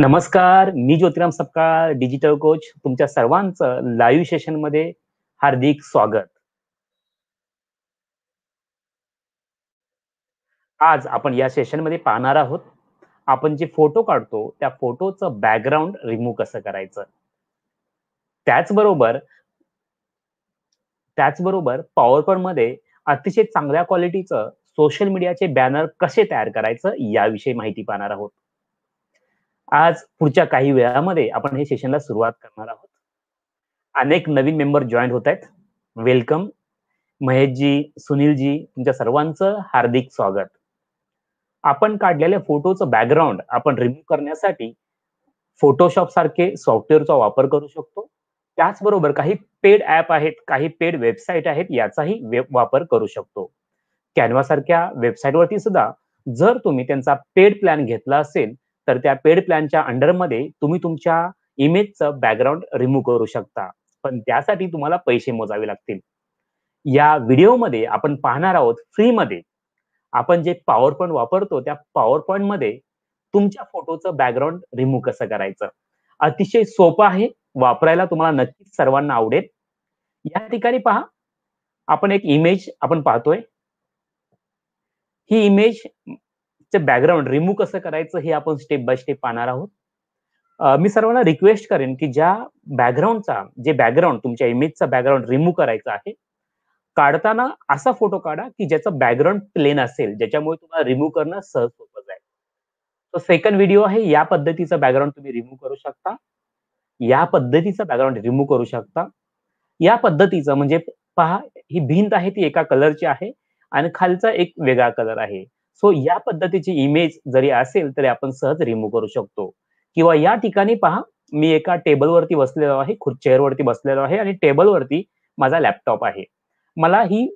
नमस्कार मी Jyotiram Sapkal digital coach तुमच्या सर्वांचं लाईव्ह सेशन मध्ये हार्दिक स्वागत आज आपण या सेशन मध्ये पाहणार आहोत आपण जे फोटो काढतो त्या फोटोचं बॅकग्राऊंड रिमूव्ह कसं करायचं त्याचबरोबर त्याचबरोबर पॉवरपॉईंट मध्ये अतिशय चांगल्या क्वालिटीचं सोशल मीडियाचे बॅनर कसे तयार करायचं याविषयी माहिती पाहणार आहोत आज पुढच्या काही वेळामध्ये आपण हे सेशनला सुरुवात करणार आहोत अनेक नवीन मेंबर जॉईन होत आहेत वेलकम महेशजी सुनीलजी तुमच्या सर्वांचं हार्दिक स्वागत आपण काढलेल्या फोटोचं बॅकग्राऊंड आपण रिमूव्ह करण्यासाठी फोटोशॉप सारखे सॉफ्टवेअरचा वापर करू शकतो त्याचबरोबर काही पेड ऍप आहेत काही पेड वेबसाईट आहेत याचाही वेब वापर करू शकतो कॅनव्हा सारख्या वेबसाईटवरती सुद्धा जर तुम्ही त्यांचा पेड प्लॅन घेतला असेल तर त्या पेड प्लॅनच्या अंडरमध्ये तुम्ही तुमच्या इमेजचं बॅकग्राऊंड रिमूव्ह करू शकता पण त्यासाठी तुम्हाला पैसे मोजावे लागतील या व्हिडिओमध्ये आपण पाहणार आहोत फ्रीमध्ये आपण जे पॉवर पॉईंट वापरतो त्या पॉवर पॉईंटमध्ये तुमच्या फोटोचं बॅकग्राऊंड रिमूव्ह कसं करायचं अतिशय सोपं आहे वापरायला तुम्हाला नक्कीच सर्वांना आवडेल या ठिकाणी पहा आपण एक इमेज आपण पाहतोय ही इमेज चे बॅकग्राऊंड रिमूव्ह कसं करायचं हे आपण स्टेप बाय स्टेप पाहणार आहोत मी सर्वांना रिक्वेस्ट करेन की ज्या बॅकग्राऊंडचा जे बॅकग्राऊंड तुमच्या इमेजचा बॅकग्राऊंड रिमूव्ह करायचा आहे काढताना असा फोटो काढा की ज्याचा बॅकग्राऊंड प्लेन असेल ज्याच्यामुळे तुम्हाला रिमूव्ह करणं सहज सोपं जाईल तो सेकंड व्हिडिओ आहे या पद्धतीचा बॅकग्राऊंड तुम्ही रिमूव्ह करू शकता या पद्धतीचा बॅकग्राऊंड रिमूव्ह करू शकता या पद्धतीचं म्हणजे पहा ही भिंत आहे ती एका कलरची आहे आणि खालचा एक वेगळा कलर आहे सो या पद्धतीची इमेज जरी असेल तरी आपण सहज रिमूव्ह करू शकतो किंवा या ठिकाणी पहा मी एका टेबलवरती बसलेलो आहे चेअरवरती बसलेलो आहे आणि टेबलवरती माझा लॅपटॉप आहे मला ही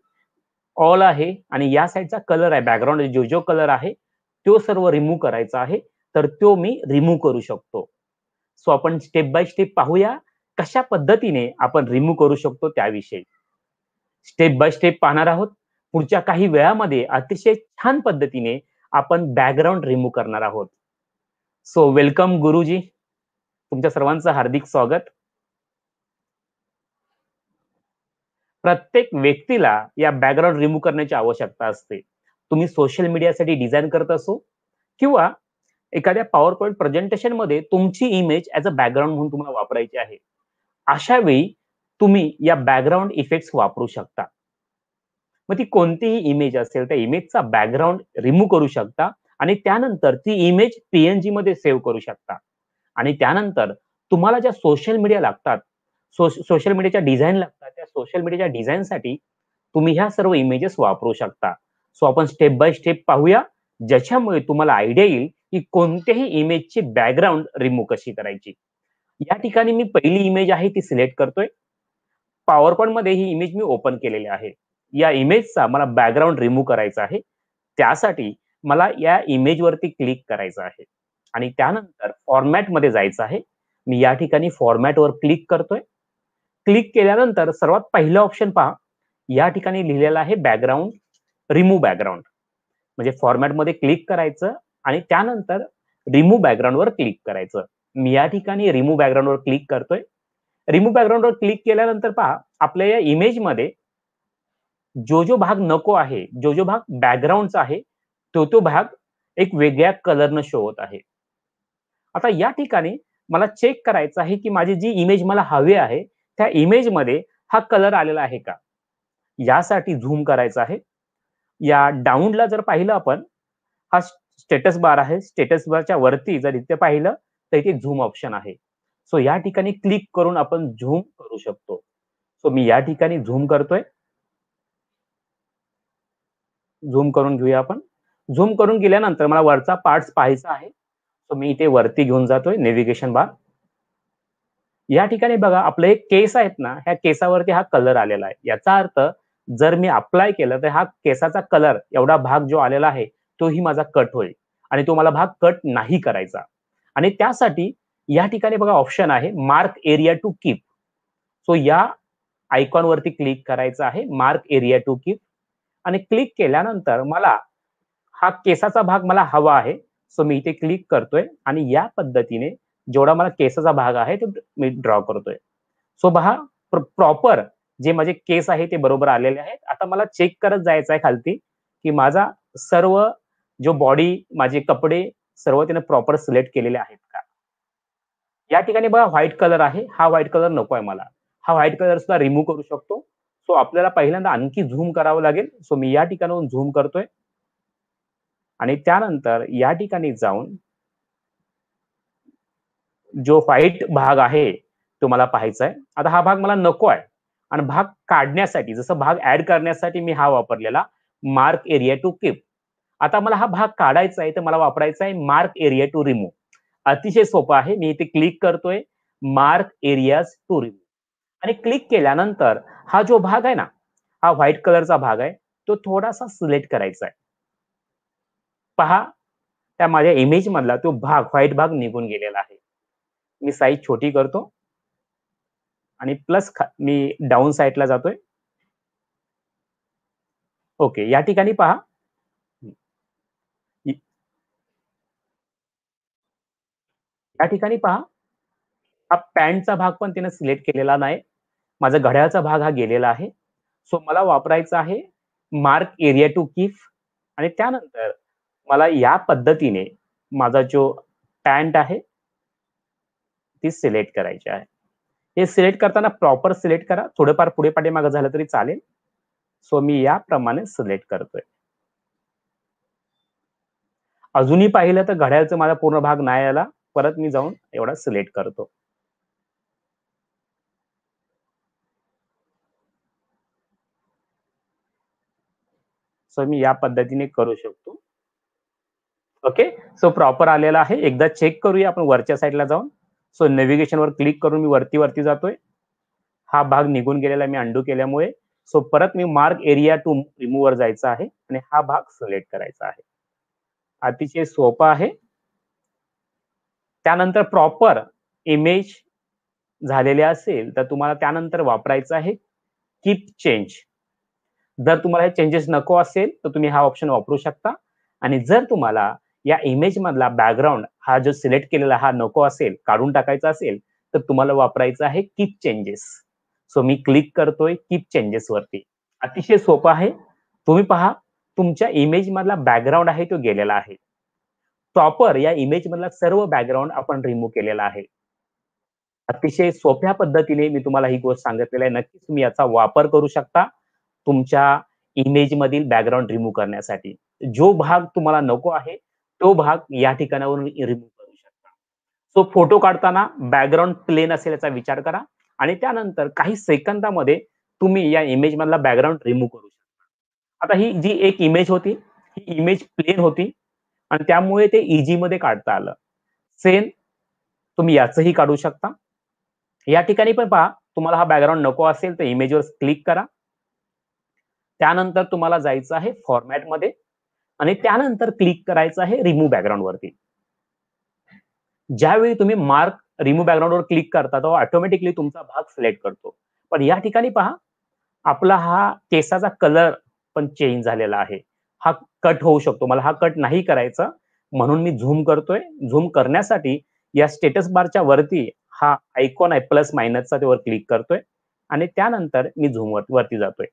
ऑल आहे आणि या साईडचा कलर आहे बॅकग्राऊंड जो जो कलर आहे तो सर्व रिमूव्ह करायचा आहे तर तो मी रिमूव्ह करू शकतो सो आपण स्टेप बाय स्टेप पाहूया कशा पद्धतीने आपण रिमूव्ह करू शकतो त्याविषयी स्टेप बाय स्टेप पाहणार आहोत पुढच्या काही वेळामध्ये अतिशय छान पद्धतीने आपण बॅकग्राऊंड रिमूव्ह करणार आहोत सो वेलकम गुरुजी तुमच्या सर्वांचं हार्दिक स्वागत प्रत्येक व्यक्तीला या बॅकग्राऊंड रिमूव्ह करण्याची आवश्यकता असते तुम्ही सोशल मीडियासाठी डिझाईन करत असो किंवा एखाद्या पॉवर पॉईंट प्रेझेंटेशन मध्ये तुमची इमेज ऍज अ बॅकग्राऊंड म्हणून तुम्हाला वापरायची आहे अशा वेळी तुम्ही या बॅकग्राऊंड इफेक्ट्स वापरू शकता मग ती कोणतीही इमेज असेल त्या इमेजचा बॅकग्राऊंड रिमूव्ह करू शकता आणि त्यानंतर ती इमेज पीएनजी मध्ये सेव्ह करू शकता आणि त्यानंतर तुम्हाला ज्या सोशल मीडिया लागतात सोशल मीडियाच्या डिझाईन लागतात त्या सोशल मीडियाच्या डिझाईनसाठी तुम्ही ह्या सर्व इमेजेस वापरू शकता सो आपण स्टेप बाय स्टेप पाहूया ज्याच्यामुळे तुम्हाला आयडिया येईल की कोणत्याही इमेजची बॅकग्राऊंड रिमूव्ह कशी करायची या ठिकाणी मी पहिली इमेज आहे ती सिलेक्ट करतोय पॉवर मध्ये ही इमेज मी ओपन केलेली आहे या इमेजचा मला बॅकग्राऊंड रिमूव्ह करायचा आहे त्यासाठी मला या इमेजवरती क्लिक करायचं आहे आणि त्यानंतर फॉर्मॅटमध्ये जायचं आहे मी या ठिकाणी फॉर्मॅटवर क्लिक करतोय क्लिक केल्यानंतर सर्वात पहिलं ऑप्शन पहा या ठिकाणी लिहिलेलं आहे बॅकग्राऊंड रिमूव्ह बॅकग्राऊंड म्हणजे फॉर्मॅटमध्ये क्लिक करायचं आणि त्यानंतर रिमूव्ह बॅकग्राऊंडवर क्लिक करायचं मी या ठिकाणी रिमूव्ह बॅकग्राऊंडवर क्लिक करतोय रिमूव्ह बॅकग्राऊंडवर क्लिक केल्यानंतर पहा आपल्या या इमेजमध्ये जो जो भाग नको आहे जो जो भाग बॅकग्राऊंडचा आहे तो तो भाग एक वेगळ्या कलरनं शो होत आहे आता या ठिकाणी मला चेक करायचं आहे की माझी जी इमेज मला हवी आहे त्या इमेजमध्ये हा कलर आलेला आहे का यासाठी झूम करायचा आहे या डाऊनला जर पाहिलं आपण हा स्टेटस बार आहे स्टेटस बारच्या वरती जर इथे पाहिलं तर इथे झूम ऑप्शन आहे सो या ठिकाणी क्लिक करून आपण झूम करू शकतो सो मी या ठिकाणी झूम करतोय झूम करून घेऊया आपण झूम करून गेल्यानंतर मला वरचा पार्ट पाहायचा आहे सो मी इथे वरती घेऊन जातोय नेव्हिगेशन बार या ठिकाणी बघा आपलं एक केस आहेत ना ह्या केसावरती हा कलर आलेला आहे याचा अर्थ जर मी अप्लाय केलं तर हा केसाचा कलर एवढा भाग जो आलेला आहे तोही माझा कट होईल आणि तो मला भाग कट नाही करायचा आणि त्यासाठी या ठिकाणी बघा ऑप्शन आहे mark area to keep so या आयकॉन वरती क्लिक करायचं आहे मार्क एरिया टू कीप आणि क्लिक केल्यानंतर मला हा केसाचा भाग मला हवा आहे सो मी इथे क्लिक करतोय आणि या पद्धतीने जेवढा मला केसाचा भाग आहे तो मी ड्रॉ करतोय सो बघा प्रॉपर जे माझे केस आहे ते बरोबर आलेले आहेत आता मला चेक करत जायचं आहे खालती की माझा सर्व जो बॉडी माझे कपडे सर्व त्याने प्रॉपर सिलेक्ट केलेले आहेत का या ठिकाणी बघा व्हाईट कलर आहे हा व्हाईट कलर नको आहे मला हा व्हाईट कलर सुद्धा रिमूव्ह करू शकतो सो आपल्याला पहिल्यांदा आणखी झूम करावं लागेल सो मी या ठिकाणाहून झूम करतोय आणि त्यानंतर या ठिकाणी जाऊन जो व्हाईट भाग आहे तो मला पाहायचा आहे आता हा भाग मला नको आहे आणि भाग काढण्यासाठी जसं भाग ऍड करण्यासाठी मी हा वापरलेला मार्क एरिया टू किप आता मला हा भाग काढायचा आहे तर मला वापरायचा आहे मार्क एरिया टू रिमूव्ह अतिशय सोपं आहे मी इथे क्लिक करतोय मार्क एरियाज टू रिमूव्ह आणि क्लिक केल्यानंतर हा जो भाग आहे ना हा व्हाईट कलरचा भाग आहे तो थोडासा सिलेक्ट करायचा आहे पहा त्या माझ्या इमेज मधला तो भाग व्हाईट भाग निघून गेलेला आहे मी साईज छोटी करतो आणि प्लस मी डाऊन साईडला जातोय ओके या ठिकाणी पहा या ठिकाणी पहा हा पॅन्टचा भाग पण तिने सिलेक्ट केलेला नाही माझा घड्याळचा भाग हा गेलेला आहे सो मला वापरायचा आहे मार्क एरिया टू किफ आणि त्यानंतर मला या पद्धतीने माझा जो पॅन्ट आहे ती सिलेक्ट करायची आहे हे सिलेक्ट करताना प्रॉपर सिलेक्ट करा थोडंफार पुढे मागे झालं तरी चालेल सो मी याप्रमाणे सिलेक्ट करतोय अजूनही पाहिलं तर घड्याळचा माझा पूर्ण भाग नाही आला परत मी जाऊन एवढा सिलेक्ट करतो सो मी या पद्धतीने करू शकतो ओके सो प्रॉपर आलेला आहे एकदा चेक करूया आपण वरच्या साईडला जाऊन सो नेव्हिगेशनवर क्लिक करून मी वरती वरती जातोय हा भाग निघून गेलेला मी अंडू केल्यामुळे सो परत मी मार्क एरिया टू रिमूव्हर जायचा आहे आणि हा भाग सिलेक्ट करायचा आहे अतिशय सोपा आहे त्यानंतर प्रॉपर इमेज झालेले असेल तर तुम्हाला त्यानंतर वापरायचं आहे कीप चेंज जर तुम्हाला हे चेंजेस नको असेल तर तुम्ही हा ऑप्शन वापरू शकता आणि जर तुम्हाला या इमेज मधला बॅकग्राऊंड हा जो सिलेक्ट केलेला हा नको असेल काढून टाकायचा असेल तर तुम्हाला वापरायचं आहे कीप चेंजेस सो मी क्लिक करतोय कीप चेंजेस वरती अतिशय सोपं आहे तुम्ही पहा तुमच्या इमेज मधला बॅकग्राऊंड आहे तो गेलेला आहे प्रॉपर या इमेज मधला सर्व बॅकग्राऊंड आपण रिमूव्ह केलेला आहे अतिशय सोप्या पद्धतीने मी तुम्हाला ही गोष्ट सांगितलेली आहे नक्कीच तुम्ही याचा वापर करू शकता तुमच्या इमेज मधील बॅकग्राऊंड रिमूव्ह करण्यासाठी जो भाग तुम्हाला नको आहे तो भाग या ठिकाणावरून रिमूव्ह करू शकता सो फोटो काढताना बॅकग्राऊंड प्लेन असेल याचा विचार करा आणि त्यानंतर काही सेकंदामध्ये तुम्ही या इमेज मधला बॅकग्राऊंड रिमूव्ह करू शकता आता ही जी एक इमेज होती ही इमेज प्लेन होती आणि त्यामुळे ते इजी मध्ये काढता आलं सेम तुम्ही याचही काढू शकता या ठिकाणी पण पहा तुम्हाला हा बॅकग्राऊंड नको असेल तर इमेजवर क्लिक करा त्यानंतर तुम्हाला जायचं आहे फॉर्मॅटमध्ये आणि त्यानंतर क्लिक करायचं आहे रिमूव्ह बॅकग्राऊंड वरती ज्यावेळी तुम्ही मार्क रिमूव्ह बॅकग्राऊंडवर क्लिक करता तेव्हा ऑटोमॅटिकली तुमचा भाग सिलेक्ट करतो पण या ठिकाणी पहा आपला हा केसाचा कलर पण चेंज झालेला आहे हा कट होऊ शकतो मला हा कट नाही करायचा म्हणून मी झूम करतोय झूम करण्यासाठी या स्टेटस बारच्या वरती हा आयकॉन आहे प्लस मायनसचा त्यावर क्लिक करतोय आणि त्यानंतर मी झूम वरती जातोय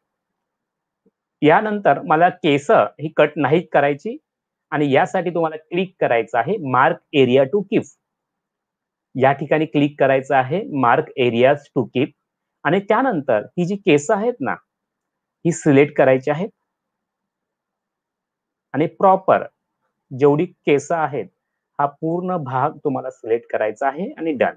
यानंतर मला केस ही कट नाही करायची आणि यासाठी तुम्हाला क्लिक करायचं आहे मार्क एरिया टू कीप या ठिकाणी क्लिक करायचं आहे मार्क एरिया टू किप आणि त्यानंतर ही जी केस आहेत ना ही सिलेक्ट करायची आहेत आणि प्रॉपर जेवढी केस आहेत हा पूर्ण भाग तुम्हाला सिलेक्ट करायचा आहे आणि डन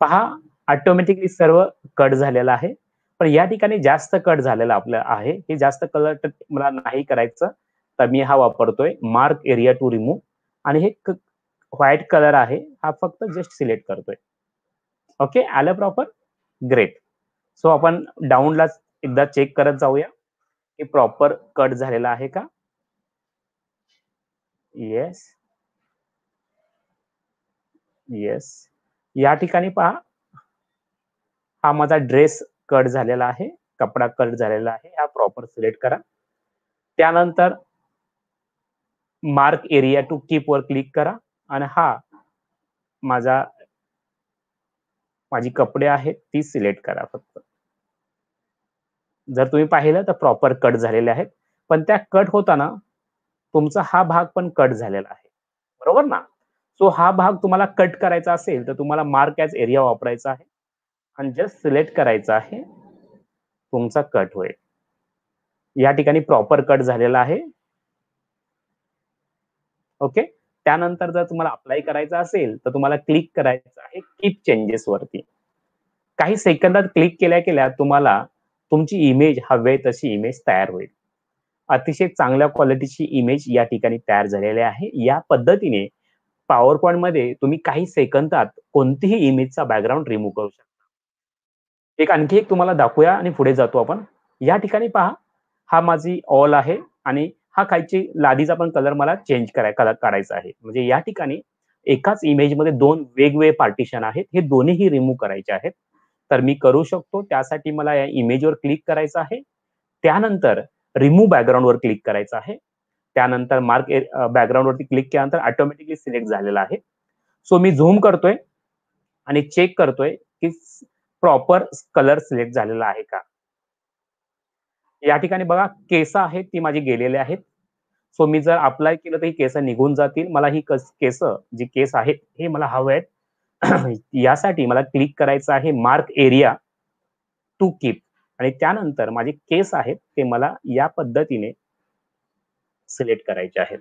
पहा ऑटोमॅटिकली सर्व कट झालेला आहे पण या ठिकाणी जास्त कट झालेला आपलं आहे हे जास्त कलर मला नाही करायचं तर मी हा वापरतोय मार्क एरिया टू रिमूव्ह आणि हे व्हाईट कलर आहे हा फक्त जस्ट सिलेक्ट करतोय ओके आलं प्रॉपर ग्रेट सो आपण डाऊनला एकदा चेक करत जाऊया की प्रॉपर कट झालेला आहे का येस येस या ठिकाणी पहा हा माझा ड्रेस कट झालेला आहे कपडा कट झालेला आहे हा प्रॉपर सिलेक्ट करा त्यानंतर मार्क एरिया टू कीप वर क्लिक करा आणि हा माझा माझी कपडे आहेत ती सिलेक्ट करा फक्त जर तुम्ही पाहिलं तर प्रॉपर कट झालेले आहेत पण त्या कट होताना तुमचा हा भाग पण कट झालेला आहे बरोबर ना सो हा भाग तुम्हाला कट करायचा असेल तर तुम्हाला मार्क ॲज एरिया वापरायचा आहे आणि जस्ट सिलेक्ट करायचं आहे तुमचा कट होईल या ठिकाणी प्रॉपर कट झालेला आहे ओके त्यानंतर जर तुम्हाला अप्लाय करायचं असेल तर तुम्हाला क्लिक करायचं आहे कीप चेंजेस वरती काही सेकंदात क्लिक केल्या केल्या तुम्हाला तुमची इमेज हवे तशी इमेज तयार होईल अतिशय चांगल्या क्वालिटीची इमेज या ठिकाणी तयार झालेली आहे या पद्धतीने पॉवर पॉईंट मध्ये तुम्ही काही सेकंदात कोणतीही इमेजचा बॅकग्राऊंड रिमूव्ह करू शकता एक आणखी एक तुम्हाला दाखवूया आणि पुढे जातो आपण या ठिकाणी पहा हा माझी ऑल आहे आणि हा खायची लादीचा पण कलर मला चेंज कराय काढायचा आहे म्हणजे या ठिकाणी एकाच इमेजमध्ये दोन वेगवेगळे पार्टिशन आहेत हे दोन्हीही रिमूव्ह करायचे आहेत तर मी करू शकतो त्यासाठी मला या इमेजवर क्लिक करायचं आहे त्यानंतर रिमूव्ह बॅकग्राऊंडवर क्लिक करायचं आहे त्यानंतर मार्क बॅकग्राऊंडवरती क्लिक केल्यानंतर ऑटोमॅटिकली सिलेक्ट झालेला आहे सो मी झूम करतोय आणि चेक करतोय की प्रॉपर कलर सिलेक्ट झालेला आहे का या ठिकाणी बघा केस आहेत ती माझी गेलेली आहेत सो मी जर अप्लाय केलं तर ही केस निघून जातील मला ही केस जी केस आहेत हे मला हवे आहेत यासाठी मला क्लिक करायचं आहे मार्क एरिया टू कीप आणि त्यानंतर माझे केस आहेत ते मला या पद्धतीने सिलेक्ट करायचे आहेत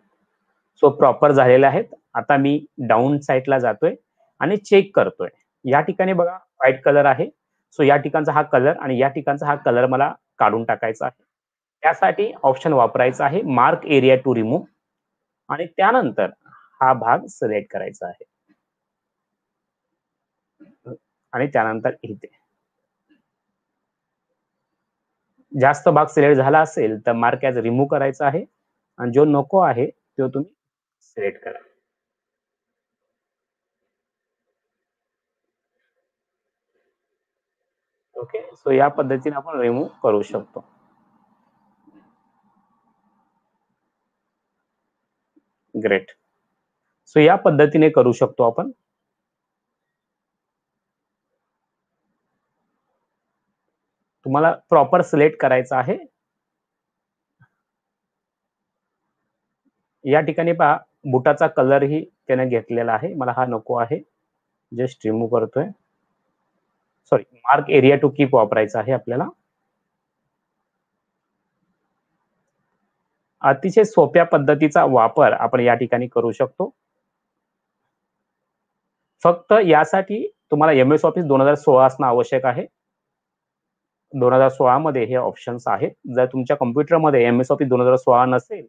सो प्रॉपर झालेले आहेत आता मी डाऊन साईडला जातोय आणि चेक करतोय या ठिकाणी बघा व्हाईट कलर आहे सो या ठिकाणचा हा कलर आणि या ठिकाणचा हा कलर मला काढून टाकायचा आहे त्यासाठी ऑप्शन वापरायचा आहे मार्क एरिया टू रिमूव्ह आणि त्यानंतर हा भाग सिलेक्ट करायचा आहे आणि त्यानंतर इथे जास्त भाग सिलेक्ट झाला असेल तर मार्क ॲज रिमूव्ह करायचा आहे आणि जो नको आहे तो तुम्ही सिलेक्ट करा ओके सो या पद्धतीने आपण रिमूव्ह करू शकतो ग्रेट सो या पद्धतीने करू शकतो आपण तुम्हाला प्रॉपर सिलेक्ट करायचं आहे या ठिकाणी पहा बुटाचा कलर ही त्याने घेतलेला आहे मला हा नको आहे जस्ट रिमूव्ह करतोय sorry mark area to keep वापरायचा आहे आपल्याला अतिशय सोप्या पद्धतीचा वापर आपण या ठिकाणी करू शकतो फक्त यासाठी तुम्हाला एमएस ऑफिस दोन हजार सोळा असणं आवश्यक आहे दोन हजार सोळा मध्ये हे ऑप्शन्स आहेत जर तुमच्या कम्प्युटरमध्ये एम एस ऑफिस दोन हजार सोळा नसेल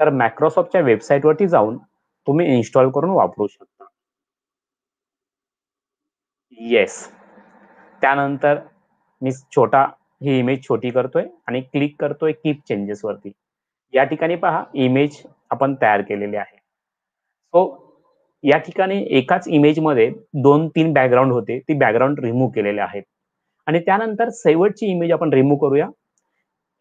तर मायक्रोसॉफ्टच्या वेबसाईटवरती जाऊन तुम्ही इन्स्टॉल करून वापरू शकता येस त्यानंतर मी छोटा ही इमेज छोटी करतोय आणि क्लिक करतोय कीप चेंजेस वरती या ठिकाणी पहा इमेज आपण तयार केलेली आहे सो या ठिकाणी एकाच इमेजमध्ये दोन तीन बॅकग्राऊंड होते ती बॅकग्राऊंड रिमूव्ह केलेले आहेत आणि त्यानंतर शेवटची इमेज आपण रिमूव्ह करूया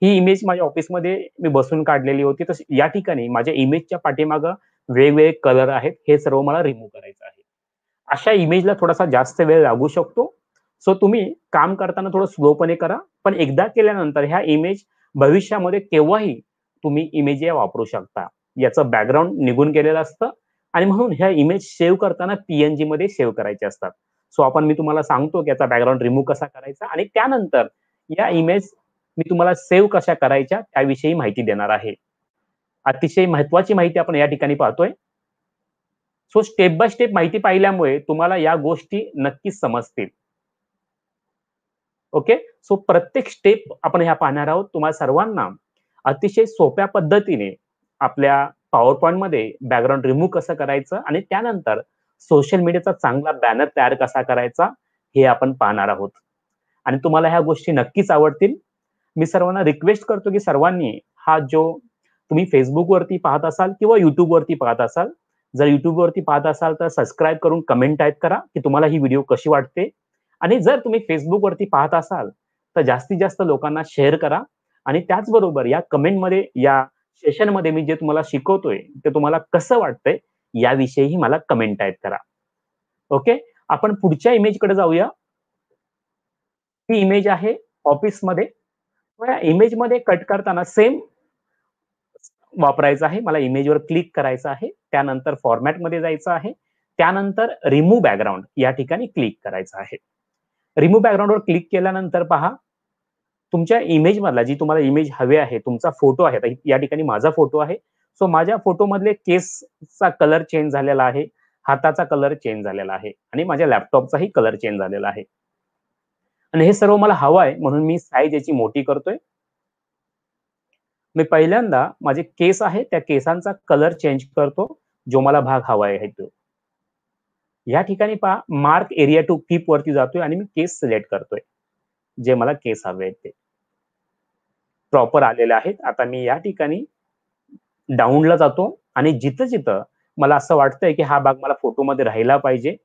ही इमेज माझ्या ऑफिसमध्ये मी बसून काढलेली होती तर या ठिकाणी माझ्या इमेजच्या पाठीमागं वेगवेगळे कलर आहेत हे सर्व मला रिमूव्ह करायचं आहे अशा इमेजला थोडासा जास्त वेळ लागू शकतो सो तुम्ही काम करताना थोडं स्लोपणे करा पण एकदा केल्यानंतर ह्या इमेज भविष्यामध्ये केव्हाही तुम्ही इमेज या वापरू शकता याचं बॅकग्राऊंड निघून गेलेलं असतं आणि म्हणून ह्या इमेज सेव्ह करताना पीएनजी मध्ये सेव्ह करायचे असतात सो आपण मी तुम्हाला सांगतो की याचा बॅकग्राऊंड रिमूव्ह कसा करायचा आणि त्यानंतर या इमेज मी तुम्हाला सेव्ह कशा करायच्या त्याविषयी माहिती देणार आहे अतिशय महत्वाची माहिती आपण या ठिकाणी पाहतोय सो स्टेप बाय स्टेप माहिती पाहिल्यामुळे तुम्हाला या गोष्टी नक्कीच समजतील ओके सो प्रत्येक स्टेप आपण ह्या पाहणार आहोत तुम्हाला सर्वांना अतिशय सोप्या पद्धतीने आपल्या पॉवर पॉईंट मध्ये बॅकग्राऊंड रिमूव्ह कसं करायचं आणि त्यानंतर सोशल मीडियाचा चांगला बॅनर तयार कसा करायचा हे आपण पाहणार आहोत आणि तुम्हाला ह्या गोष्टी नक्कीच आवडतील मी सर्वांना रिक्वेस्ट करतो की सर्वांनी हा जो तुम्ही फेसबुकवरती पाहत असाल किंवा युट्यूबवरती पाहत असाल जर युट्यूबवरती पाहत असाल तर सबस्क्राईब करून कमेंट टाईप करा की तुम्हाला ही व्हिडिओ कशी वाटते आणि जर तुम्ही फेसबुकवरती पाहत असाल तर जास्तीत जास्त लोकांना शेअर करा आणि त्याचबरोबर या कमेंटमध्ये या सेशनमध्ये मी जे तुम्हाला शिकवतोय ते तुम्हाला कसं वाटतंय याविषयीही मला कमेंट टाईप करा ओके आपण पुढच्या इमेजकडे जाऊया ही इमेज आहे ऑफिसमध्ये या इमेजमध्ये कट करताना सेम वापरायचं आहे मला इमेजवर क्लिक करायचं आहे त्यानंतर फॉर्मॅटमध्ये जायचं आहे त्यानंतर रिमूव्ह बॅकग्राऊंड या ठिकाणी क्लिक करायचं आहे रिमूव्ह बॅकग्राऊंडवर क्लिक केल्यानंतर पहा तुमच्या इमेज मधला जी तुम्हाला इमेज हवी आहे तुमचा फोटो आहे या ठिकाणी माझा फोटो आहे सो माझ्या फोटोमधले केसचा कलर चेंज झालेला आहे हाताचा कलर चेंज झालेला आहे आणि माझ्या लॅपटॉपचाही कलर चेंज झालेला आहे आणि हे सर्व मला हवं आहे म्हणून मी साईज याची मोठी करतोय मी पहिल्यांदा माझे केस आहे त्या केसांचा कलर चेंज करतो जो मला भाग हवा आहे तो या ठिकाणी पहा मार्क एरिया टू कीप वरती जातोय आणि मी केस सिलेक्ट करतोय जे मला केस हवे आहेत ते प्रॉपर आलेले आहेत आता मी या ठिकाणी डाऊनला जातो आणि जिथं जिथं मला असं वाटतंय की हा भाग मला फोटोमध्ये राहिला पाहिजे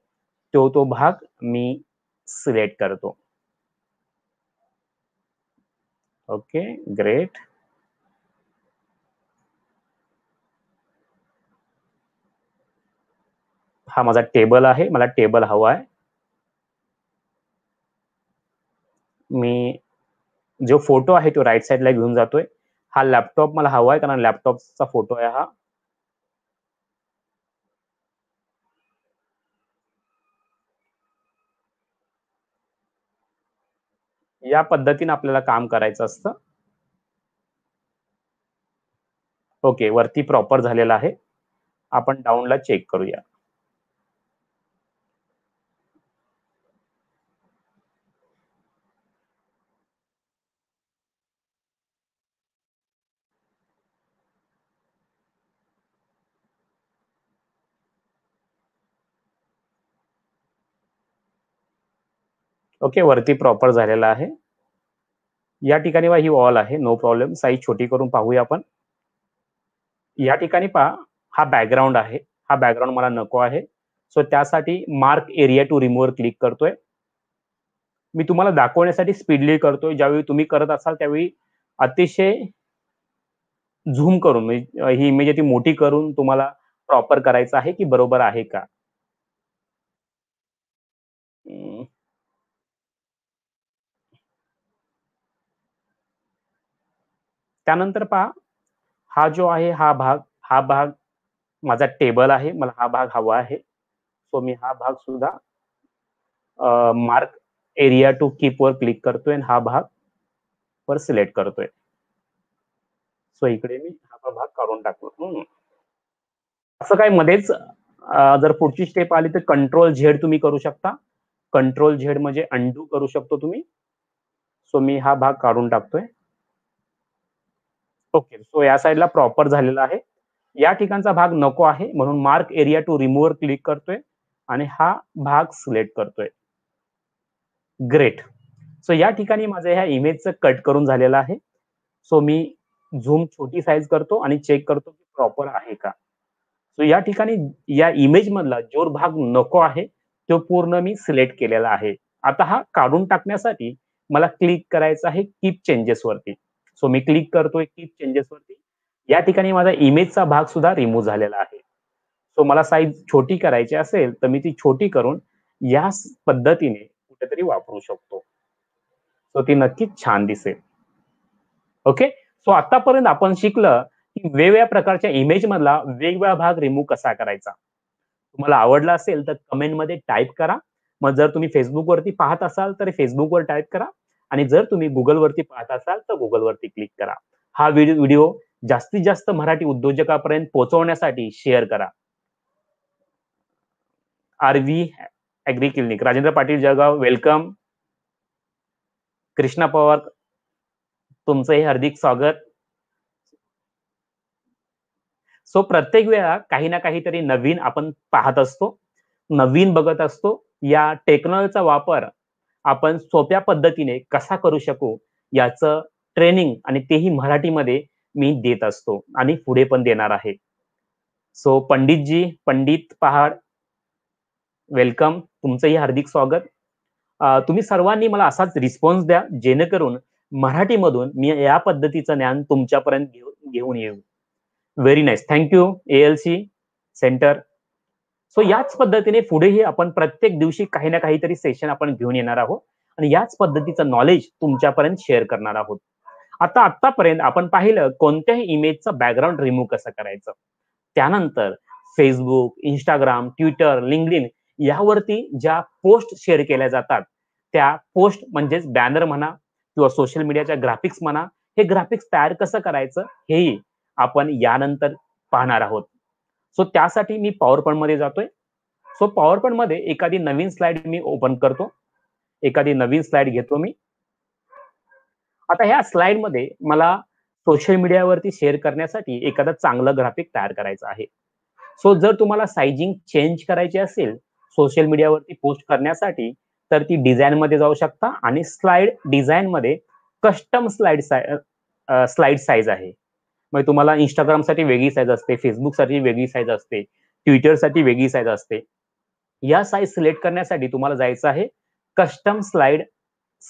तो तो भाग मी सिलेक्ट करतो ओके ग्रेट हा माझा टेबल आहे मला टेबल हवा आहे मी जो फोटो आहे तो राईट साईडला घेऊन जातोय हा लॅपटॉप मला हवा आहे कारण लॅपटॉपचा फोटो आहे हा या पद्धतीने आपल्याला काम करायचं असतं ओके वरती प्रॉपर झालेला आहे आपण डाऊनला चेक करूया ओके वरती प्रॉपर झालेला आहे या ठिकाणी ही ऑल आहे नो प्रॉब्लेम साईज छोटी करून पाहूया आपण या ठिकाणी पाहा हा बॅकग्राऊंड आहे हा बॅकग्राऊंड मला नको आहे सो त्यासाठी mark area to remover click करतोय मी तुम्हाला दाखवण्यासाठी स्पीडली करतोय ज्यावेळी तुम्ही करत असाल त्यावेळी अतिशय झूम करून म्हणजे ही इमेज ती मोठी करून तुम्हाला प्रॉपर करायचं आहे की बरोबर आहे का त्यानंतर पहा हा जो आहे हा भाग हा भाग माझा टेबल आहे मला हा भाग हवा आहे सो मी हा भाग सुद्धा मार्क एरिया टू कीप वर क्लिक करतोय हा भाग वर सिलेक्ट करतोय सो इकडे मी हा भाग काढून टाकतो असं काय मध्येच जर पुढची स्टेप आली तर कंट्रोल झेड तुम्ही करू शकता कंट्रोल झेड म्हणजे अंडू करू शकतो तुम्ही सो मी हा भाग काढून टाकतोय ओके सो या साईडला प्रॉपर झालेला आहे या ठिकाणचा भाग नको आहे म्हणून mark area to remover click करतोय आणि हा भाग सिलेक्ट करतोय ग्रेट सो या ठिकाणी माझं ह्या इमेजचं कट करून झालेलं आहे सो मी झूम छोटी साईज करतो आणि चेक करतो की प्रॉपर आहे का सो या ठिकाणी या इमेज मधला जो भाग नको आहे तो पूर्ण मी सिलेक्ट केलेला आहे आता हा काढून टाकण्यासाठी मला क्लिक करायचं आहे कीप चेंजेस वरती सो मी क्लिक करतोय की चेंजेस वरती या ठिकाणी माझा इमेजचा भाग सुद्धा रिमूव्ह झालेला आहे सो मला साईज छोटी करायची असेल तर मी ती छोटी करून या पद्धतीने कुठेतरी वापरू शकतो सो ती नक्कीच छान दिसेल ओके सो आतापर्यंत आपण शिकलं की वेगवेगळ्या प्रकारच्या इमेज मधला वेगवेगळा भाग रिमूव्ह कसा करायचा तुम्हाला आवडला असेल तर कमेंटमध्ये टाईप करा मग जर तुम्ही फेसबुकवरती पाहत असाल तर फेसबुकवर टाईप करा आणि जर तुम्ही गुगलवरती पाहत असाल तर गुगलवरती क्लिक करा हा व्हिडिओ जास्तीत जास्त मराठी उद्योजकापर्यंत पोहोचवण्यासाठी शेअर करा V agri clinic Rajendra Patil Jalgaon welcome Krishna Pawar तुमचंही हार्दिक स्वागत सो प्रत्येक वेळा काही ना काहीतरी नवीन आपण पाहत असतो नवीन बघत असतो या टेक्नॉलॉजीचा वापर आपण सोप्या पद्धतीने कसा करू शकू याचं ट्रेनिंग आणि तेही मराठीमध्ये मी देत असतो आणि पुढे पण देणार आहे सो पंडितजी पंडित पहाड वेलकम तुमचंही हार्दिक स्वागत तुम्ही सर्वांनी मला असाच रिस्पॉन्स द्या जेणेकरून मराठीमधून मी या पद्धतीचं ज्ञान तुमच्यापर्यंत घेऊन येऊ very nice thank you L C centre so याच पद्धतीने पुढेही आपण प्रत्येक दिवशी काही ना काहीतरी सेशन आपण घेऊन येणार आहोत आणि याच पद्धतीचं नॉलेज तुमच्यापर्यंत शेअर करणार आहोत आता आतापर्यंत आपण पाहिलं कोणत्याही इमेजचा बॅकग्राऊंड रिमूव्ह कसं करायचं त्यानंतर फेसबुक इंस्टाग्राम ट्विटर लिंकडिन यावरती ज्या पोस्ट शेअर केल्या जातात त्या पोस्ट म्हणजेच बॅनर म्हणा किंवा सोशल मीडियाच्या ग्राफिक्स म्हणा हे ग्राफिक्स तयार कसं करायचं हेही आपण यानंतर पाहणार आहोत सो त्यासाठी मी पॉवर मध्ये जातोय सो पॉवर मध्ये एखादी नवीन स्लाइड मी ओपन करतो एखादी नवीन स्लाइड घेतो मी आता ह्या स्लाइड मध्ये मला सोशल मीडियावरती शेअर करण्यासाठी एखादा चांगला ग्राफिक तयार करायचा आहे सो जर तुम्हाला साइजिंग चेंज करायची असेल सोशल मीडियावरती पोस्ट करण्यासाठी तर ती डिझाईन मध्ये जाऊ शकता आणि स्लाइड डिझाईन मध्ये custom slide size slide size आहे म्हणजे तुम्हाला साठी वेगळी साईज असते फेसबुकसाठी वेगळी साईज असते ट्विटरसाठी वेगळी साईज असते या साईज सिलेक्ट करण्यासाठी तुम्हाला जायचं आहे कस्टम स्लाइड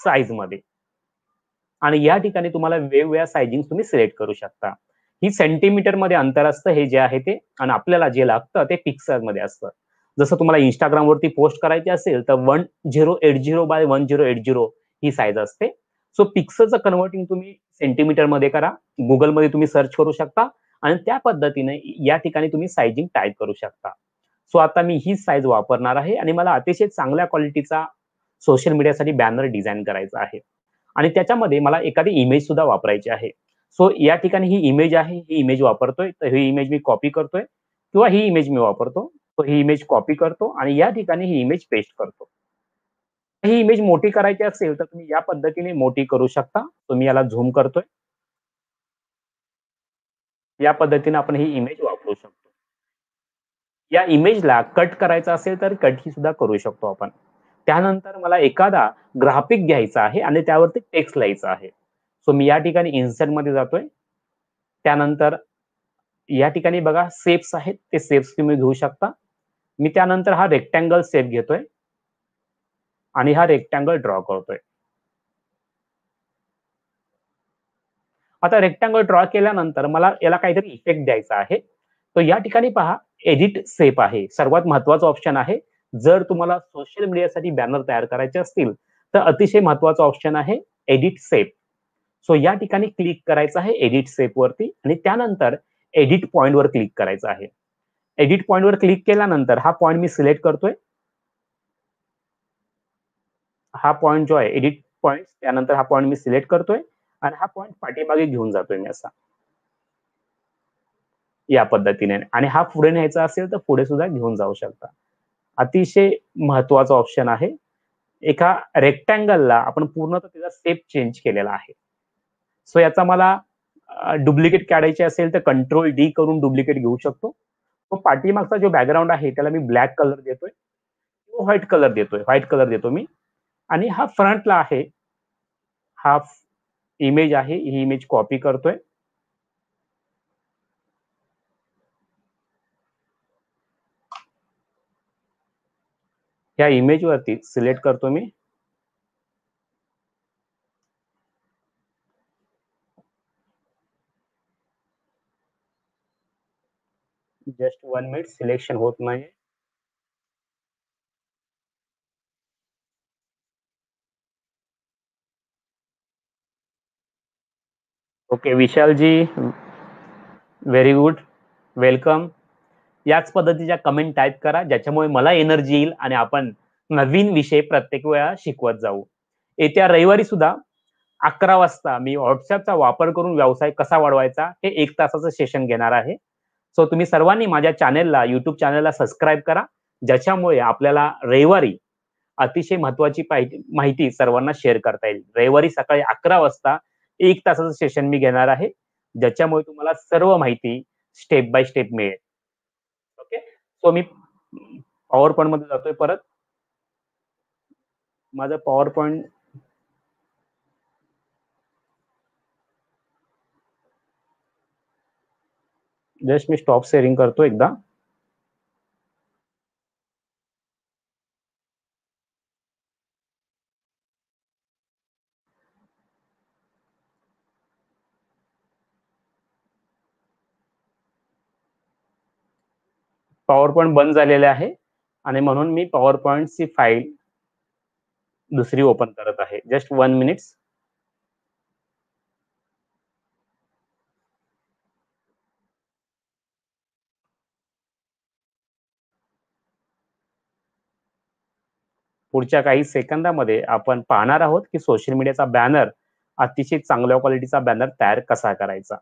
साईज मध्ये आणि या ठिकाणी तुम्हाला वेगवेगळ्या साईजिंग तुम्ही सिलेक्ट करू शकता ही सेंटीमीटर मध्ये अंतर असतं हे जे आहे ते आणि आपल्याला जे लागतं ते पिक्सल मध्ये असतं जसं तुम्हाला वरती पोस्ट करायची असेल तर one zero eight zero by one zero eight zero ही साईज असते सो पिक्सलचं कन्व्हर्टिंग तुम्ही सेंटीमीटर मध्ये करा गुगलमध्ये तुम्ही सर्च करू शकता आणि त्या पद्धतीने या ठिकाणी तुम्ही साइजिंग टाईप करू शकता सो आता मी ही साईज वापरणार आहे आणि मला अतिशय चांगल्या क्वालिटीचा सोशल मीडियासाठी बॅनर डिझाईन करायचा आहे आणि त्याच्यामध्ये मला एखादी इमेज सुद्धा वापरायची आहे सो या ठिकाणी ही इमेज आहे ही इमेज वापरतोय तर ही इमेज मी कॉपी करतोय किंवा ही इमेज मी वापरतो तो ही इमेज कॉपी करतो आणि या ठिकाणी ही इमेज पेस्ट करतो ही इमेज मोठी करायची असेल तर तुम्ही या पद्धतीने मोठी करू शकता तुम्ही याला झूम करतोय या पद्धतीने आपण ही इमेज वापरू शकतो या इमेजला कट करायचा असेल तर कट ही सुद्धा करू शकतो आपण त्यानंतर मला एखादा ग्राफिक घ्यायचा आहे आणि त्यावरती टेक्स्ट लिहायचा आहे सो मी या ठिकाणी इन्सर्ट मध्ये जातोय त्यानंतर या ठिकाणी बघा सेप्स आहेत ते सेप्स तुम्ही घेऊ शकता मी त्यानंतर हा रेक्टँगल सेप घेतोय आणि हा रेक्टँगल ड्रॉ करतोय आता रेक्टँगल ड्रॉ केल्यानंतर मला याला काहीतरी इफेक्ट द्यायचा आहे तर या ठिकाणी पहा एडिट सेप आहे सर्वात महत्वाचा ऑप्शन आहे जर तुम्हाला सोशल मीडियासाठी बॅनर तयार करायचे असतील तर अतिशय महत्वाचा ऑप्शन आहे एडिट सेप सो या ठिकाणी क्लिक करायचं आहे एडिट सेप वरती आणि त्यानंतर एडिट पॉईंटवर क्लिक करायचं आहे एडिट पॉईंटवर क्लिक केल्यानंतर हा पॉईंट मी सिलेक्ट करतोय हा पॉईंट जो आहे एडिट पॉईंट त्यानंतर हा पॉईंट मी सिलेक्ट करतोय आणि हा पॉईंट पाठीमागे घेऊन जातोय मी असा या पद्धतीने आणि हा पुढे न्यायचा असेल तर पुढे सुद्धा घेऊन जाऊ शकता अतिशय महत्वाचा ऑप्शन आहे एका रेक्टँगलला आपण पूर्णतः त्याचा स्टेप चेंज केलेला आहे सो याचा मला डुप्लिकेट काढायचे असेल तर कंट्रोल डी करून डुप्लिकेट घेऊ शकतो तो पाठीमागचा जो बॅकग्राऊंड आहे त्याला मी ब्लॅक कलर देतोय व्हाईट कलर देतोय व्हाईट कलर देतो मी है हा फ्रंटला है हा इमेज है हि इमेज कॉपी करते या इमेज वरती सिलेक्ट करतो मी जस्ट वन मिनिट सिलेक्शन होत नाही ओके विशालजी व्हेरी गुड वेलकम याच पद्धतीच्या कमेंट टाईप करा ज्याच्यामुळे मला एनर्जी येईल आणि आपण नवीन विषय प्रत्येक वेळा शिकवत जाऊ येत्या रविवारी सुद्धा अकरा वाजता मी व्हॉट्सअपचा वापर करून व्यवसाय कसा वाढवायचा हे एक तासाचं सेशन घेणार आहे सो तुम्ही सर्वांनी माझ्या चॅनेलला युट्यूब चॅनेलला सबस्क्राईब करा ज्याच्यामुळे आपल्याला रविवारी अतिशय महत्वाची माहिती सर्वांना शेअर करता येईल रविवारी सकाळी अकरा वाजता एक तासाचं सेशन मी घेणार आहे ज्याच्यामुळे तुम्हाला सर्व माहिती स्टेप बाय स्टेप मिळेल ओके सो मी पॉवर पॉईंट मध्ये जातोय परत माझं पॉवर पॉईंट जस्ट मी स्टॉप शेअरिंग करतो एकदा पॉवर पॉईंट बंद झालेले आहे आणि म्हणून मी पॉवर पॉईंटची फाईल दुसरी ओपन करत आहे जस्ट वन मिनिट्स पुढच्या काही सेकंदामध्ये आपण पाहणार आहोत की सोशल मीडियाचा बॅनर अतिशय चांगल्या क्वालिटीचा बॅनर तयार कसा करायचा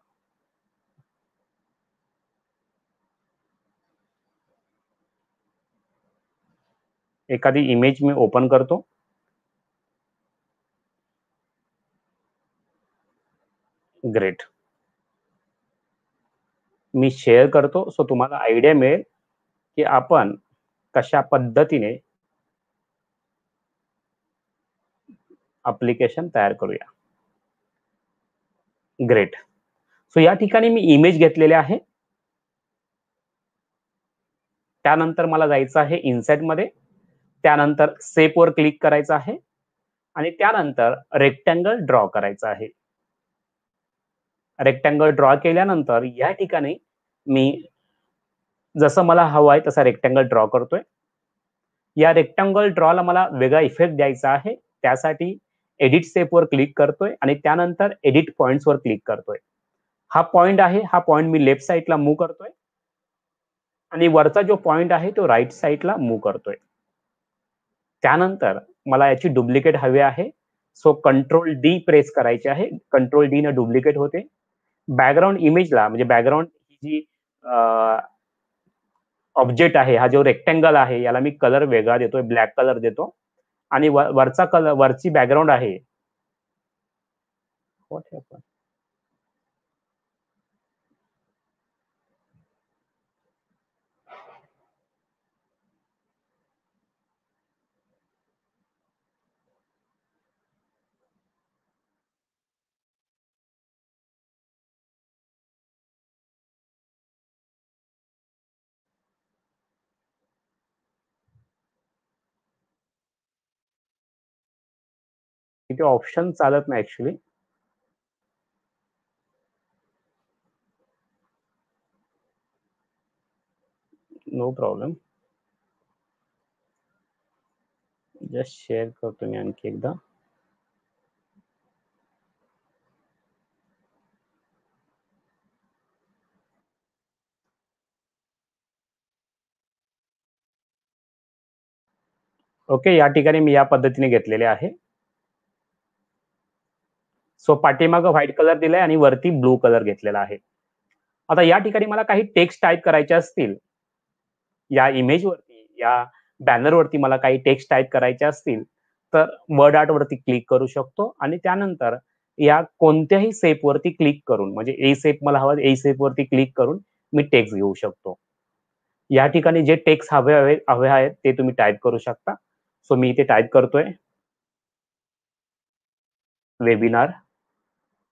एखादी इमेज मी ओपन करतो ग्रेट मी शेअर करतो सो तुम्हाला आयडिया मिळेल की आपण कशा पद्धतीने अप्लिकेशन तयार करूया ग्रेट सो या ठिकाणी मी इमेज घेतलेले आहे त्यानंतर मला जायचं आहे इनसेटमध्ये मध्ये त्यानंतर सेप वर क्लिक करायचं आहे आणि त्यानंतर रेक्टँगल ड्रॉ करायचं आहे रेक्टँगल ड्रॉ केल्यानंतर या ठिकाणी मी जसं मला हवं आहे तसा रेक्टँगल ड्रॉ करतोय या रेक्टँगल ड्रॉला मला वेगळा इफेक्ट द्यायचा आहे त्यासाठी एडिट स्टेपवर क्लिक करतोय आणि त्यानंतर एडिट वर क्लिक करतोय हा पॉइंट आहे हा पॉइंट मी लेफ्ट साईडला मूव्ह करतोय आणि वरचा जो पॉइंट आहे तो राईट साईडला मूव्ह करतोय त्यानंतर मला याची डुप्लिकेट हवी आहे सो कंट्रोल डी प्रेस करायची आहे कंट्रोल डी न डुप्लिकेट होते बॅकग्राऊंड इमेजला म्हणजे बॅकग्राऊंड जी ऑब्जेक्ट आहे हा जो रेक्टेंगल आहे याला मी कलर वेगळा देतोय ब्लॅक कलर देतो आणि वरचा कलर वरची बॅकग्राऊंड आहे इथे ऑप्शन चालत नाही actually no problem just share करतो मी आणखी एकदा ओके या ठिकाणी मी या पद्धतीने घेतलेले आहे सो पाठीमागं व्हाईट कलर दिलाय आणि वरती ब्लू कलर घेतलेला आहे आता या ठिकाणी मला काही टेक्स्ट टाईप करायचे असतील या इमेजवरती या बॅनरवरती मला काही टेक्स्ट टाईप करायचे असतील तर वर्ड आर्ट वरती क्लिक करू शकतो आणि त्यानंतर या कोणत्याही सेप वरती क्लिक करून म्हणजे ए सेप मला हवा ए सेप वरती क्लिक करून मी टेक्स्ट घेऊ शकतो या ठिकाणी जे टेक्स्ट हवे हवे हवे आहेत ते तुम्ही टाईप करू शकता सो मी इथे टाईप करतोय वेबिनार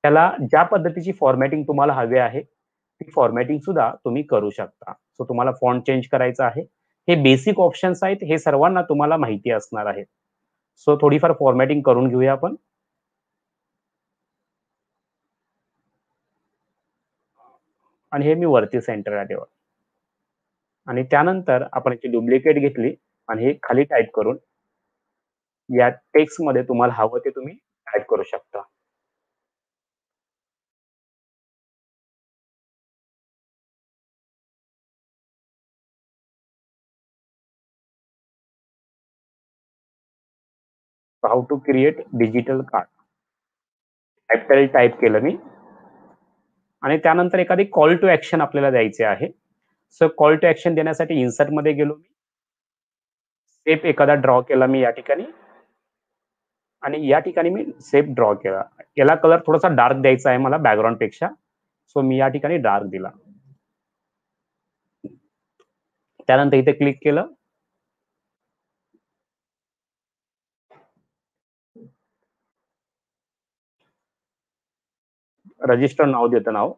त्याला ज्या पद्धतीची फॉर्मॅटिंग तुम्हाला हवी आहे ती फॉर्मॅटिंग सुद्धा तुम्ही करू शकता सो तुम्हाला फॉन्ट चेंज करायचा आहे हे बेसिक ऑप्शन्स आहेत हे सर्वांना तुम्हाला माहिती असणार आहे सो थोडीफार फॉर्मॅटिंग करून घेऊया आपण आणि हे मी वरती सेंटरला ठेवा आणि त्यानंतर आपण याची डुप्लिकेट घेतली आणि हे खाली टाईप करून या टेक्स्ट मध्ये तुम्हाला हवं ते तुम्ही टाईप करू शकता how to create digital card capital type केलं मी आणि त्यानंतर एखादी कॉल टू ऍक्शन आपल्याला द्यायचे आहे सो कॉल टू ऍक्शन देण्यासाठी इन्सर्ट मध्ये गेलो मी सेप एखादा ड्रॉ केला मी या ठिकाणी आणि या ठिकाणी मी सेप ड्रॉ केला याला कलर थोडासा डार्क द्यायचा आहे मला बॅकग्राऊंड पेक्षा सो मी या ठिकाणी डार्क दिला त्यानंतर इथे क्लिक केलं रजिस्टर नाव देतं नाव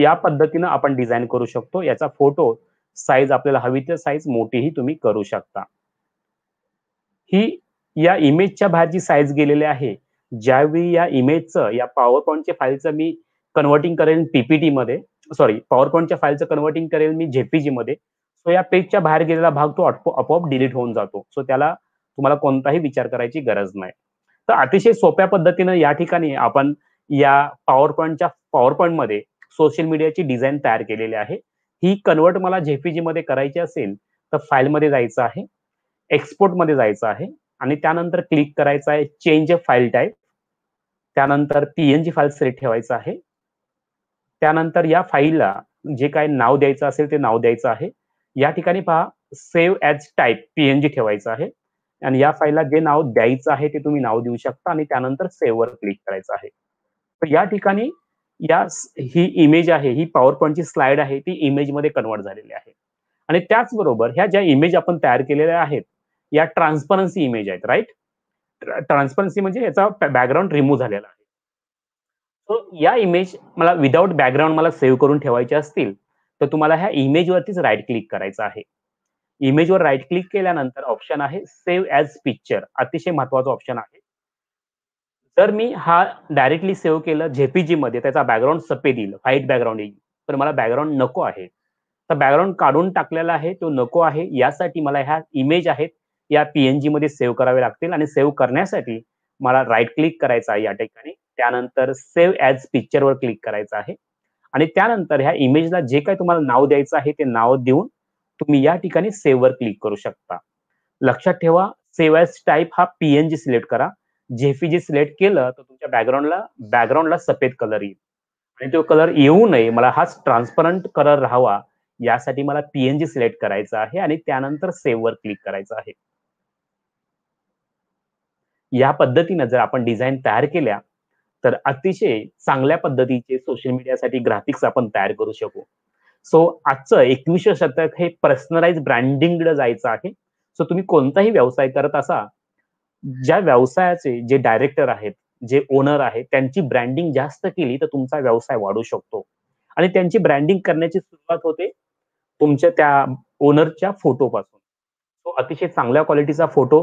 या पद्धतीनं आपण डिझाईन करू शकतो याचा फोटो साईज आपल्याला हवी ते साईज मोठीही तुम्ही करू शकता ही या इमेजच्या बाहेर जी साईज गेलेली आहे ज्यावेळी या इमेजचं या पॉवर पॉईंटच्या फाईलचं मी कन्वर्टिंग करेन पीपीटी मध्ये सॉरी पॉवर पॉईंटच्या फाईलचं कन्वर्टिंग करेल मी जेपीजी मध्ये सो या पेजच्या बाहेर गेलेला भाग तो आपोआप डिलीट होऊन जातो सो त्याला तुम्हाला कोणताही विचार करायची गरज नाही तर अतिशय सोप्या पद्धतीनं या ठिकाणी आपण या पॉवर पॉईंटच्या पॉवर पॉईंटमध्ये सोशल मीडियाची डिझाईन तयार केलेली आहे ही कन्वर्ट मला जेपीजी मध्ये करायची असेल तर फाईलमध्ये जायचं आहे एक्सपोर्टमध्ये जायचं आहे आणि त्यानंतर क्लिक करायचं आहे चेंज फाईल टाईप त्यानंतर पीएनजी फाईल सिलेक्ट ठेवायचं आहे त्यानंतर या फाईलला जे काय नाव द्यायचं असेल ते नाव द्यायचं आहे या ठिकाणी पहा सेव्ह ॲज टाईप पीएनजी ठेवायचं आहे आणि या फाईलला जे नाव द्यायचं आहे ते तुम्ही नाव देऊ शकता आणि त्यानंतर सेव्हवर क्लिक करायचं आहे तर या ठिकाणी या ही इमेज आहे ही पॉवर पॉईंटची स्लाइड आहे ती इमेजमध्ये कन्वर्ट झालेली आहे आणि त्याचबरोबर ह्या ज्या इमेज आपण तयार केलेल्या आहेत या ट्रान्सपरन्सी इमेज आहेत राईट ट्रान्सपरन्सी म्हणजे याचा बॅकग्राऊंड रिमूव्ह झालेला या इमेज मला विदाउट बॅकग्राऊंड मला सेव्ह करून ठेवायचे असतील तर तुम्हाला ह्या इमेजवरतीच राईट क्लिक करायचं आहे इमेजवर राईट क्लिक केल्यानंतर ऑप्शन आहे सेव्ह ॲज पिक्चर अतिशय महत्वाचा ऑप्शन आहे जर मी हा डायरेक्टली सेव्ह केलं झेपीजी मध्ये त्याचा बॅकग्राऊंड सफेद येईल व्हाईट बॅकग्राऊंड येईल तर मला बॅकग्राऊंड नको आहे तर बॅकग्राऊंड काढून टाकलेला आहे तो नको आहे यासाठी मला ह्या इमेज आहेत या पीएनजी मध्ये सेव्ह करावे लागतील आणि सेव्ह करण्यासाठी मला राईट क्लिक करायचं आहे या ठिकाणी त्यानंतर सेव्ह ॲज पिक्चरवर क्लिक करायचं आहे आणि त्यानंतर ह्या इमेजला जे काही तुम्हाला नाव द्यायचं आहे ते नाव देऊन तुम्ही या ठिकाणी सेव्हवर क्लिक करू शकता लक्षात ठेवा सेव्ह ॲज टाईप हा पीएनजी सिलेक्ट करा जेपीजी सिलेक्ट केलं तर तुमच्या बॅकग्राऊंडला बॅकग्राऊंडला सफेद कलर येईल आणि तो कलर येऊ नये मला हाच ट्रान्सपरंट कलर राहावा यासाठी मला पीएनजी सिलेक्ट करायचं आहे आणि त्यानंतर वर क्लिक करायचं आहे या पद्धतीनं जर आपण डिझाईन तयार केल्या तर अतिशय चांगल्या पद्धतीचे सोशल मीडियासाठी ग्राफिक्स आपण तयार करू शकू सो आजचं एकविसशे शतक हे पर्सनलाइज ब्रँडिंग जायचं आहे सो तुम्ही कोणताही व्यवसाय करत असा ज्या व्यवसायाचे जे डायरेक्टर आहेत जे ओनर आहेत त्यांची ब्रँडिंग जास्त केली तर तुमचा व्यवसाय वाढू शकतो आणि त्यांची ब्रँडिंग करण्याची सुरुवात होते तुमच्या त्या ओनरच्या फोटोपासून सो अतिशय चांगल्या क्वालिटीचा फोटो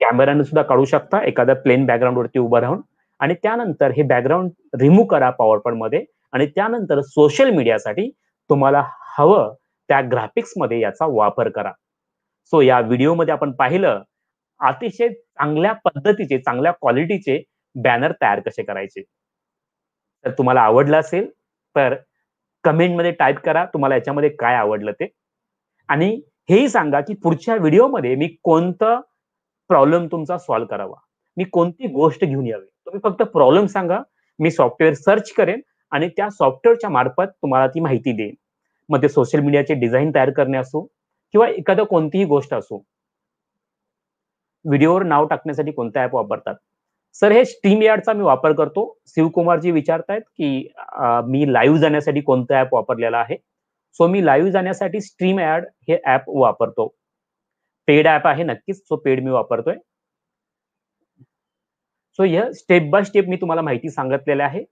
कॅमेराने सुद्धा काढू शकता एखाद्या प्लेन बॅकग्राऊंड वरती उभं राहून आणि त्यानंतर हे बॅकग्राऊंड रिमूव्ह करा पॉवर मध्ये आणि त्यानंतर सोशल मीडियासाठी तुम्हाला हवं त्या ग्राफिक्समध्ये याचा वापर करा सो या व्हिडिओमध्ये आपण पाहिलं अतिशय चांगल्या पद्धतीचे चांगल्या क्वालिटीचे बॅनर तयार कसे करायचे तर तुम्हाला आवडलं असेल तर कमेंटमध्ये टाईप करा तुम्हाला याच्यामध्ये काय आवडलं ते आणि हेही सांगा की पुढच्या व्हिडिओमध्ये मी कोणतं प्रॉब्लेम तुमचा सॉल्व्ह करावा मी कोणती गोष्ट घेऊन यावी तुम्ही फक्त प्रॉब्लेम सांगा मी सॉफ्टवेअर सर्च करेन आणि त्या सॉफ्टवेअरच्या मार्फत तुम्हाला ती माहिती देईन मग ते सोशल मीडियाचे डिझाईन तयार करणे असो किंवा एखादं कोणतीही गोष्ट असो व्हिडिओवर नाव टाकण्यासाठी कोणता ऍप वापरतात सर हे स्टीम यार्डचा मी वापर करतो शिवकुमारजी विचारतायत की आ, मी लाईव्ह जाण्यासाठी कोणता ऍप वापरलेला आहे सो मी लाईव्ह जाण्यासाठी स्ट्रीम यार्ड हे ऍप वापरतो पेड ऍप आहे नक्कीच सो पेड मी वापरतोय सो य स्टेप बाय स्टेप मी तुम्हाला माहिती सांगितलेली आहे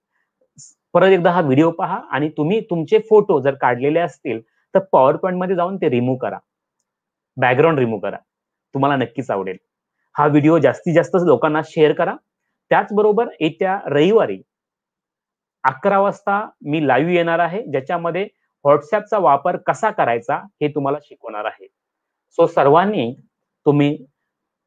परत एकदा हा व्हिडिओ पहा आणि तुम्ही तुमचे फोटो जर काढलेले असतील तर पॉवर पॉईंट मध्ये जाऊन ते रिमूव्ह करा बॅकग्राऊंड रिमूव्ह करा तुम्हाला नक्कीच आवडेल हा व्हिडिओ जास्तीत जास्त लोकांना शेअर करा त्याचबरोबर येत्या रविवारी अकरा वाजता मी लाईव्ह येणार आहे ज्याच्यामध्ये व्हॉट्सअपचा वापर कसा करायचा हे तुम्हाला शिकवणार आहे सो सर्वांनी तुम्ही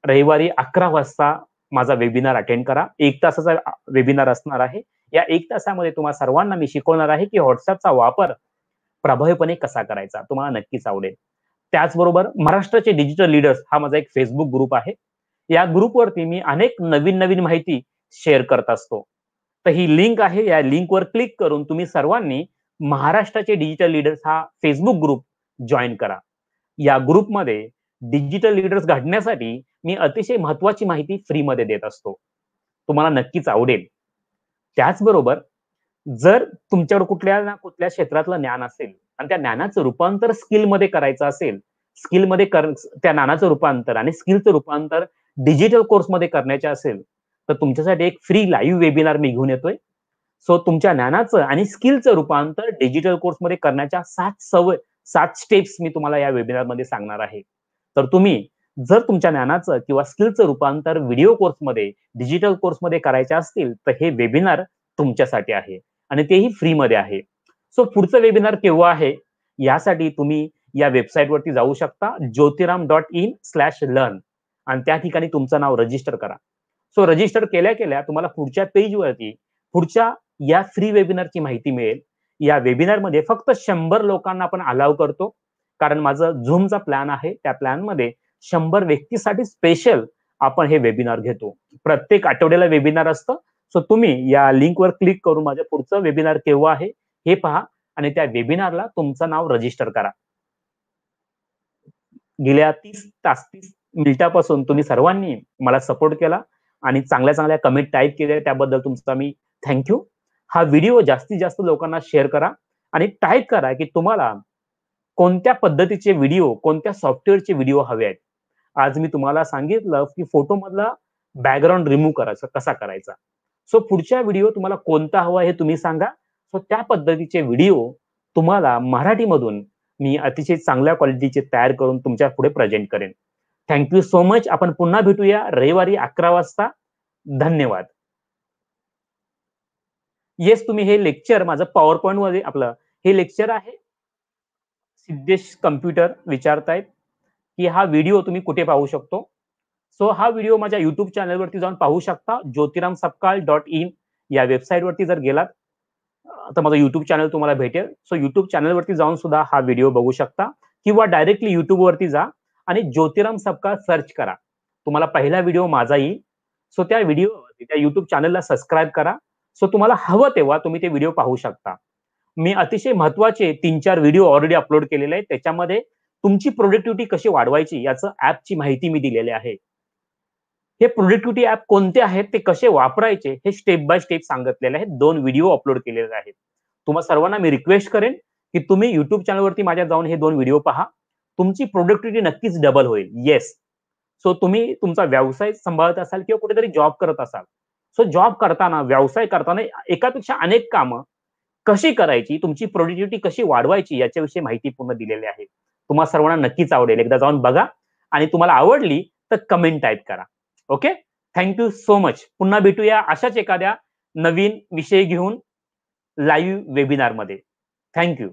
रविवारी अकरा वाजता माझा वेबिनार अटेंड करा एक तासाचा वेबिनार असणार आहे या एक तासामध्ये तुम्हाला सर्वांना मी शिकवणार आहे की व्हॉट्सअपचा वापर प्रभावीपणे कसा करायचा तुम्हाला नक्कीच आवडेल त्याचबरोबर महाराष्ट्राचे डिजिटल लीडर्स हा माझा एक फेसबुक ग्रुप आहे या ग्रुपवरती मी अनेक नवीन नवीन माहिती शेअर करत असतो तर ही लिंक आहे या लिंकवर क्लिक करून तुम्ही सर्वांनी महाराष्ट्राचे डिजिटल लीडर्स हा फेसबुक ग्रुप जॉईन करा या ग्रुपमध्ये डिजिटल लीडर्स घडण्यासाठी मी अतिशय महत्वाची माहिती फ्रीमध्ये देत असतो तुम्हाला नक्कीच आवडेल त्याचबरोबर जर तुमच्यावर कुठल्या ना कुठल्या क्षेत्रातलं ज्ञान असेल आणि त्या ज्ञानाचं रूपांतर स्किलमध्ये करायचं असेल स्किलमध्ये कर त्या ज्ञानाचं रूपांतर आणि स्किलचं रूपांतर डिजिटल कोर्समध्ये करण्याचे असेल तर तुमच्यासाठी एक फ्री लाईव्ह वेबिनार मी घेऊन येतोय सो तुमच्या ज्ञानाचं आणि स्किलचं रूपांतर डिजिटल कोर्समध्ये करण्याच्या सात सवय सात स्टेप्स मी तुम्हाला या वेबिनारमध्ये सांगणार आहे तर तुम्ही जर तुमच्या ज्ञानाचं किंवा स्किलचं रूपांतर व्हिडिओ कोर्समध्ये डिजिटल कोर्समध्ये करायचे असतील तर हे वेबिनार तुमच्यासाठी आहे आणि तेही फ्रीमध्ये आहे सो पुढचं वेबिनार केव्हा आहे यासाठी तुम्ही या वेबसाईटवरती जाऊ शकता Jyotiram dot in slash learn आणि त्या ठिकाणी तुमचं नाव रजिस्टर करा सो रजिस्टर केल्या केल्या तुम्हाला पुढच्या पेजवरती पुढच्या या फ्री वेबिनारची माहिती मिळेल या वेबिनारमध्ये फक्त शंभर लोकांना आपण अलाव करतो कारण माझं झूमचा प्लॅन आहे त्या प्लॅन मध्ये शंभर व्यक्तीसाठी स्पेशल आपण हे वेबिनार घेतो प्रत्येक आठवड्याला वेबिनार असतं सो तुम्ही या लिंकवर क्लिक करून माझ्या पुढचं वेबिनार केव्हा आहे हे पहा आणि त्या वेबिनारला तुमचं नाव रजिस्टर करा गेल्या तीस तास तीस मिनिटापासून तुम्ही सर्वांनी मला सपोर्ट केला आणि चांगल्या चांगल्या कमेंट टाईप केल्या त्याबद्दल तुमचा मी थँक्यू हा व्हिडिओ जास्तीत जास्त लोकांना शेअर करा आणि टाईप करा की तुम्हाला कोणत्या पद्धतीचे व्हिडिओ कोणत्या सॉफ्टवेअरचे व्हिडिओ हवे आहेत आज मी तुम्हाला सांगितलं की फोटोमधला बॅकग्राऊंड रिमूव्ह करायचा कसा करायचा सो पुढच्या व्हिडिओ तुम्हाला कोणता हवा हे तुम्ही सांगा सो त्या पद्धतीचे व्हिडिओ तुम्हाला मराठीमधून मी अतिशय चांगल्या क्वालिटीचे तयार करून तुमच्या पुढे प्रेझेंट करेन थँक्यू सो मच आपण पुन्हा भेटूया रविवारी अकरा वाजता धन्यवाद येस तुम्ही हे लेक्चर माझं पॉवर पॉईंट मध्ये आपलं हे लेक्चर आहे सिद्धेश कम्प्युटर विचारतायत की हा व्हिडिओ तुम्ही कुठे पाहू शकतो सो हा व्हिडिओ माझ्या युट्यूब चॅनलवरती जाऊन पाहू शकता ज्योतिराम सपकाळ डॉट इन या वेबसाईटवरती जर गेलात तर माझा युट्यूब चॅनल तुम्हाला भेटेल सो युट्यूब चॅनलवरती जाऊन सुद्धा हा व्हिडिओ बघू शकता किंवा डायरेक्टली युट्यूबवरती जा आणि ज्योतिराम सपकाळ सर्च करा तुम्हाला पहिला व्हिडिओ माझा येईल सो त्या व्हिडिओ त्या युट्यूब चॅनलला सबस्क्राईब करा सो तुम्हाला हवं तेव्हा तुम्ही ते व्हिडिओ पाहू शकता मी अतिशय महत्वाचे तीन चार व्हिडिओ ऑलरेडी अपलोड केलेले आहेत त्याच्यामध्ये तुमची प्रोडक्टिव्हिटी कशी वाढवायची याचं ऍपची माहिती मी दिलेली आहे हे प्रोडक्टिव्हिटी ऍप कोणते आहेत ते कसे वापरायचे हे स्टेप बाय स्टेप सांगितलेले आहेत दोन व्हिडिओ अपलोड केलेले आहेत तुम्हाला सर्वांना मी रिक्वेस्ट करेन की तुम्ही युट्यूब चॅनलवरती माझ्या जाऊन हे दोन व्हिडिओ पहा तुमची प्रोडक्टिव्हिटी नक्कीच डबल होईल येस सो तुम्ही तुमचा व्यवसाय सांभाळत असाल किंवा कुठेतरी जॉब करत असाल सो जॉब करताना व्यवसाय करताना एकापेक्षा अनेक कामं कशी करायची तुमची प्रोडक्टिव्हिटी कशी वाढवायची याच्याविषयी माहिती पूर्ण दिलेली आहे तुम्हाला सर्वांना नक्कीच आवडेल एकदा जाऊन बघा आणि तुम्हाला आवडली तर कमेंट टाईप करा ओके थँक्यू सो मच पुन्हा भेटूया अशाच एखाद्या नवीन विषय घेऊन लाईव्ह वेबिनारमध्ये थँक्यू